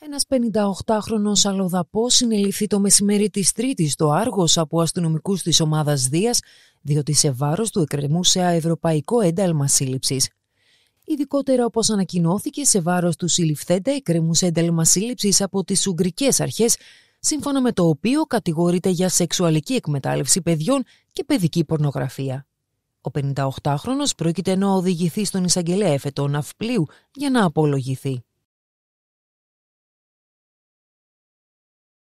Ένας 58χρονος αλλοδαπο συνελήφθη το μεσημέρι της Τρίτης στο Άργος από αστυνομικούς της ομάδας Δίας, διότι σε βάρος του εκκρεμούσε αευρωπαϊκό ένταλμα σύλληψης. Ειδικότερα, όπως ανακοινώθηκε, σε βάρος του συλληφθέντα εκκρεμούσε ένταλμα σύλληψης από τις Ουγγρικές Αρχές, σύμφωνα με το οποίο κατηγορείται για σεξουαλική εκμετάλλευση παιδιών και παιδική πορνογραφία. Ο 58χρονος πρόκειται να οδηγηθεί στον εισαγγελέα εφετών αυπλίου για να απολογηθεί.